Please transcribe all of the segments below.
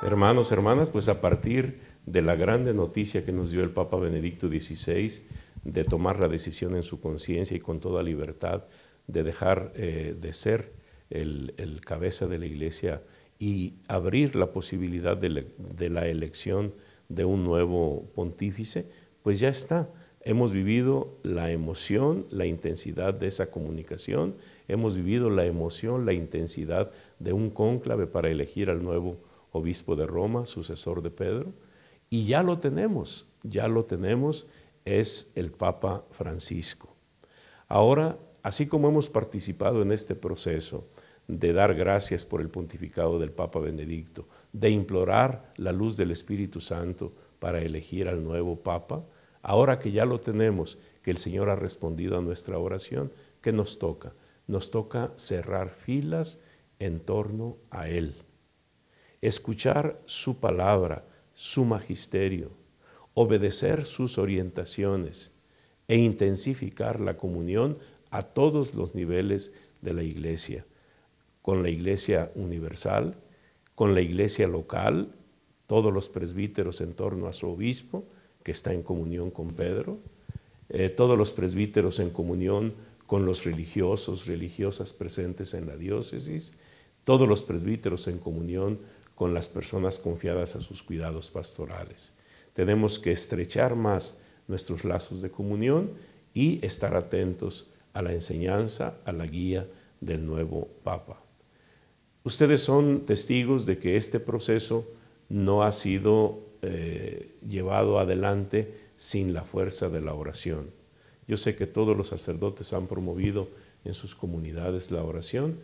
Hermanos, hermanas, pues a partir de la grande noticia que nos dio el Papa Benedicto XVI de tomar la decisión en su conciencia y con toda libertad de dejar eh, de ser el, cabeza de la Iglesia y abrir la posibilidad de, la elección de un nuevo pontífice, pues ya está. Hemos vivido la emoción, la intensidad de esa comunicación, hemos vivido la emoción, la intensidad de un cónclave para elegir al nuevo obispo de Roma, sucesor de Pedro, y ya lo tenemos, ya lo tenemos, es el Papa Francisco. Ahora, así como hemos participado en este proceso de dar gracias por el pontificado del Papa Benedicto, de implorar la luz del Espíritu Santo para elegir al nuevo Papa, ahora que ya lo tenemos, que el Señor ha respondido a nuestra oración, ¿qué nos toca? Nos toca cerrar filas en torno a Él escuchar su palabra, su magisterio, obedecer sus orientaciones e intensificar la comunión a todos los niveles de la iglesia, con la iglesia universal, con la iglesia local, todos los presbíteros en torno a su obispo, que está en comunión con Pedro, eh, todos los presbíteros en comunión con los religiosos, religiosas presentes en la diócesis, todos los presbíteros en comunión con las personas confiadas a sus cuidados pastorales. Tenemos que estrechar más nuestros lazos de comunión y estar atentos a la enseñanza, a la guía del nuevo Papa. Ustedes son testigos de que este proceso no ha sido eh, llevado adelante sin la fuerza de la oración. Yo sé que todos los sacerdotes han promovido en sus comunidades la oración,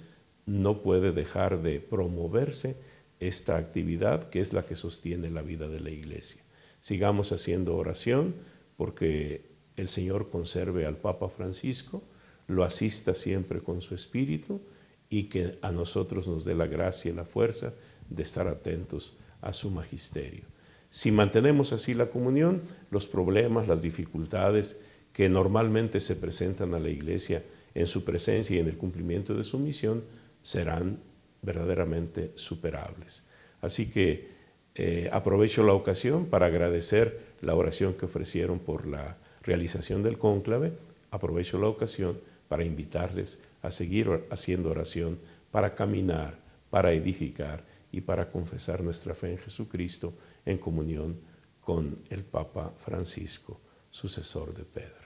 no puede dejar de promoverse esta actividad que es la que sostiene la vida de la iglesia. Sigamos haciendo oración porque el Señor conserve al Papa Francisco, lo asista siempre con su espíritu y que a nosotros nos dé la gracia y la fuerza de estar atentos a su magisterio. Si mantenemos así la comunión, los problemas, las dificultades que normalmente se presentan a la iglesia en su presencia y en el cumplimiento de su misión serán verdaderamente superables. Así que eh, aprovecho la ocasión para agradecer la oración que ofrecieron por la realización del cónclave. Aprovecho la ocasión para invitarles a seguir haciendo oración para caminar, para edificar y para confesar nuestra fe en Jesucristo en comunión con el Papa Francisco, sucesor de Pedro.